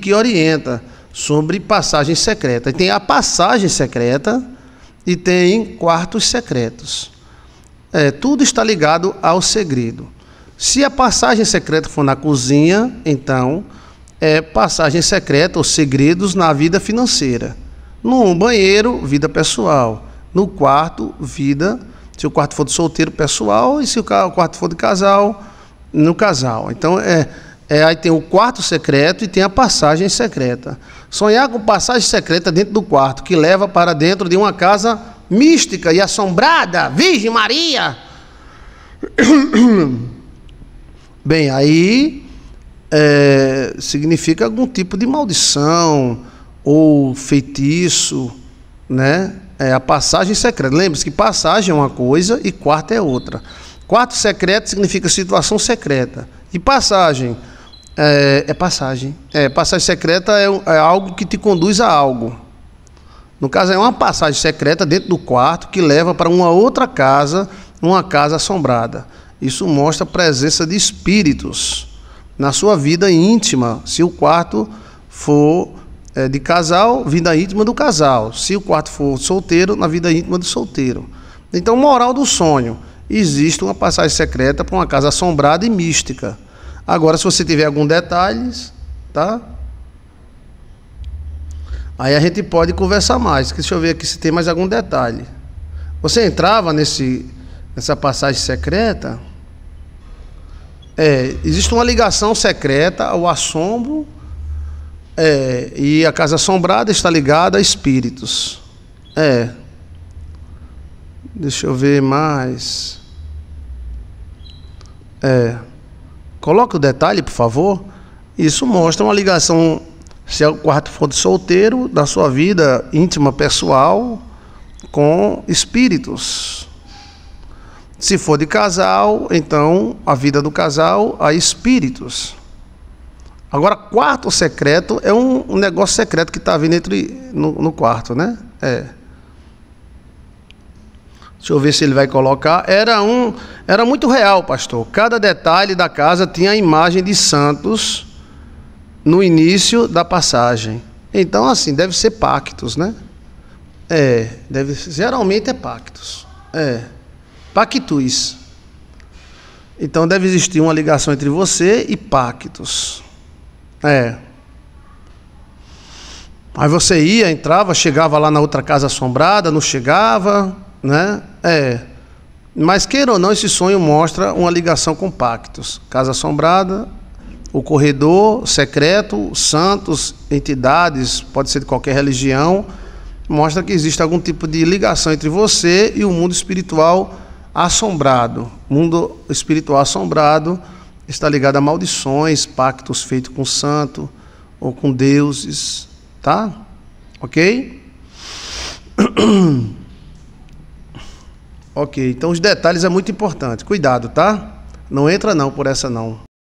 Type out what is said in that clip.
que orienta sobre passagem secreta. tem a passagem secreta e tem quartos secretos. É, tudo está ligado ao segredo. Se a passagem secreta for na cozinha, então é passagem secreta ou segredos na vida financeira. No banheiro, vida pessoal. No quarto, vida. Se o quarto for de solteiro, pessoal. E se o quarto for de casal, no casal. Então, é é, aí tem o quarto secreto e tem a passagem secreta. Sonhar com passagem secreta dentro do quarto, que leva para dentro de uma casa mística e assombrada, Virgem Maria. Bem, aí é, significa algum tipo de maldição ou feitiço, né? É a passagem secreta. Lembre-se que passagem é uma coisa e quarto é outra. Quarto secreto significa situação secreta. E passagem é, é passagem. É, passagem secreta é, é algo que te conduz a algo. No caso, é uma passagem secreta dentro do quarto que leva para uma outra casa, uma casa assombrada. Isso mostra a presença de espíritos na sua vida íntima, se o quarto for é, de casal, vida íntima do casal. Se o quarto for solteiro, na vida íntima do solteiro. Então, moral do sonho: existe uma passagem secreta para uma casa assombrada e mística. Agora, se você tiver algum detalhes, tá? Aí a gente pode conversar mais. Deixa eu ver aqui se tem mais algum detalhe. Você entrava nesse, nessa passagem secreta? É, existe uma ligação secreta ao assombro é, e a casa assombrada está ligada a espíritos. É. Deixa eu ver mais. É. Coloque o detalhe, por favor. Isso mostra uma ligação, se é o quarto for de solteiro, da sua vida íntima, pessoal, com espíritos. Se for de casal, então a vida do casal a espíritos. Agora, quarto secreto é um, um negócio secreto que está vindo entre, no, no quarto, né? É. Deixa eu ver se ele vai colocar. Era um, era muito real, pastor. Cada detalhe da casa tinha a imagem de santos no início da passagem. Então, assim, deve ser pactos, né? É, deve ser, geralmente é pactos. É. Pactus. Então deve existir uma ligação entre você e pactos. É. Aí você ia, entrava, chegava lá na outra casa assombrada, não chegava né? É. Mas queira ou não, esse sonho mostra uma ligação com pactos. Casa assombrada, o corredor secreto, santos, entidades, pode ser de qualquer religião, mostra que existe algum tipo de ligação entre você e o mundo espiritual assombrado. mundo espiritual assombrado está ligado a maldições, pactos feitos com santo ou com deuses, tá? OK? Ok, então os detalhes é muito importante. Cuidado, tá? Não entra não por essa não.